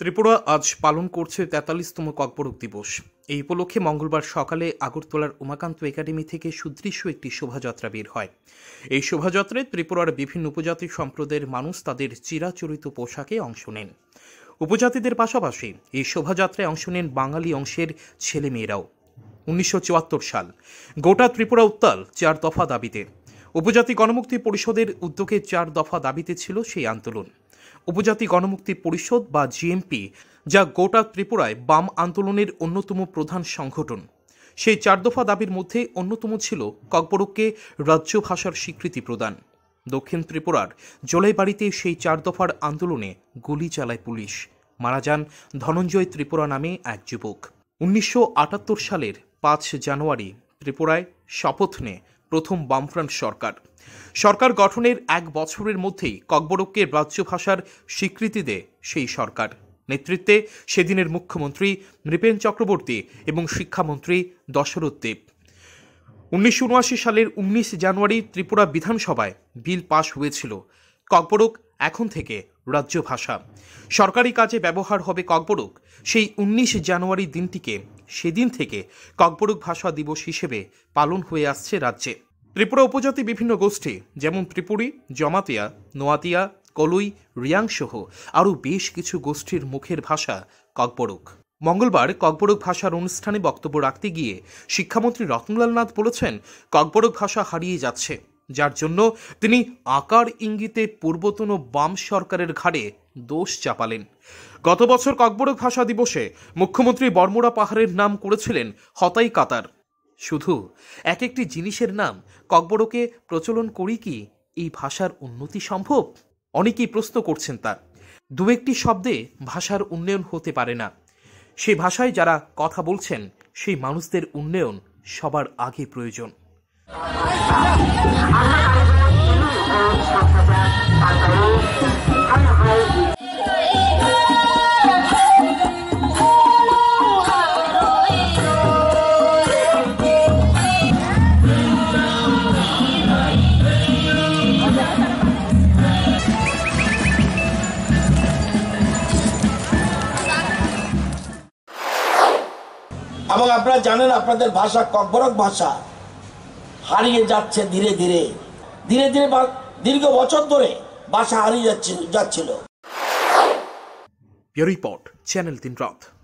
ত্রিপুরা আজ পালন করছে তেতাল্লিশতম ককবরক দিবস এই উপলক্ষে মঙ্গলবার সকালে আগরতলার উমাকান্ত একাডেমি থেকে সুদৃশ্য একটি শোভাযাত্রা বের হয় এই শোভাযাত্রায় ত্রিপুরার বিভিন্ন উপজাতি সম্প্রদায়ের মানুষ তাদের চিরাচরিত পোশাকে অংশ নেন উপজাতিদের পাশাপাশি এই শোভাযাত্রায় অংশ নেন বাঙালি অংশের ছেলেমেয়েরাও উনিশশো সাল গোটা ত্রিপুরা উত্তাল চার দফা দাবিতে উপজাতি গণমুক্তি পরিষদের উদ্যোগে চার দফা দাবিতে ছিল সেই আন্দোলন উপজাতি গণমুক্তি পরিষদ বা জিএমপি যা গোটা ত্রিপুরায় বাম আন্দোলনের অন্যতম প্রধান সংগঠন সেই চার দফা দাবির মধ্যে অন্যতম ছিল ককবরককে রাজ্য ভাষার স্বীকৃতি প্রদান দক্ষিণ ত্রিপুরার জলাইবাড়িতে সেই চার দফার আন্দোলনে গুলি চালায় পুলিশ মারা যান ধনঞ্জয় ত্রিপুরা নামে এক যুবক উনিশশো সালের পাঁচ জানুয়ারি ত্রিপুরায় শপথ নেয় প্রথম বামফ্রন্ট সরকার সরকার গঠনের এক বছরের মধ্যেই ককবরককে রাজ্য ভাষার স্বীকৃতি দেয় সেই সরকার নেতৃত্বে সেদিনের মুখ্যমন্ত্রী নৃপেন চক্রবর্তী এবং শিক্ষামন্ত্রী দশরথ দেব উনিশশো সালের উনিশ জানুয়ারি ত্রিপুরা বিধানসভায় বিল পাশ হয়েছিল ককবরক এখন থেকে রাজ্য ভাষা সরকারি কাজে ব্যবহার হবে ককবরক সেই উনিশ জানুয়ারি দিনটিকে সেদিন থেকে ককবরক ভাষা দিবস হিসেবে পালন হয়ে আসছে রাজ্যে ত্রিপুরা উপজাতি বিভিন্ন গোষ্ঠী যেমন ত্রিপুরী জমাতিয়া নোয়াতিয়া কলুই রিয়াংসহ আরও বেশ কিছু গোষ্ঠীর মুখের ভাষা ককবরক মঙ্গলবার ককবরক ভাষার অনুষ্ঠানে বক্তব্য রাখতে গিয়ে শিক্ষামন্ত্রী রতনলাল নাথ বলেছেন ককবরক ভাষা হারিয়ে যাচ্ছে যার জন্য তিনি আকার ইঙ্গিতে পূর্বতন বাম সরকারের ঘাড়ে দোষ চাপালেন গত বছর ককবরক ভাষা দিবসে মুখ্যমন্ত্রী বর্মরা পাহাড়ের নাম করেছিলেন হতাই কাতার শুধু এক একটি জিনিসের নাম ককবরকে প্রচলন করি কি এই ভাষার উন্নতি সম্ভব অনেকেই প্রশ্ন করছেন তা দু একটি শব্দে ভাষার উন্নয়ন হতে পারে না সেই ভাষায় যারা কথা বলছেন সেই মানুষদের উন্নয়ন সবার আগে প্রয়োজন এবং আপনারা জানেন আপনাদের ভাষা ককবরক ভাষা হারিয়ে যাচ্ছে ধীরে ধীরে ধীরে ধীরে দীর্ঘ বছর ধরে বাসা হারিয়ে যাচ্ছে যাচ্ছিল রিপোর্ট চ্যানেল তিন রথ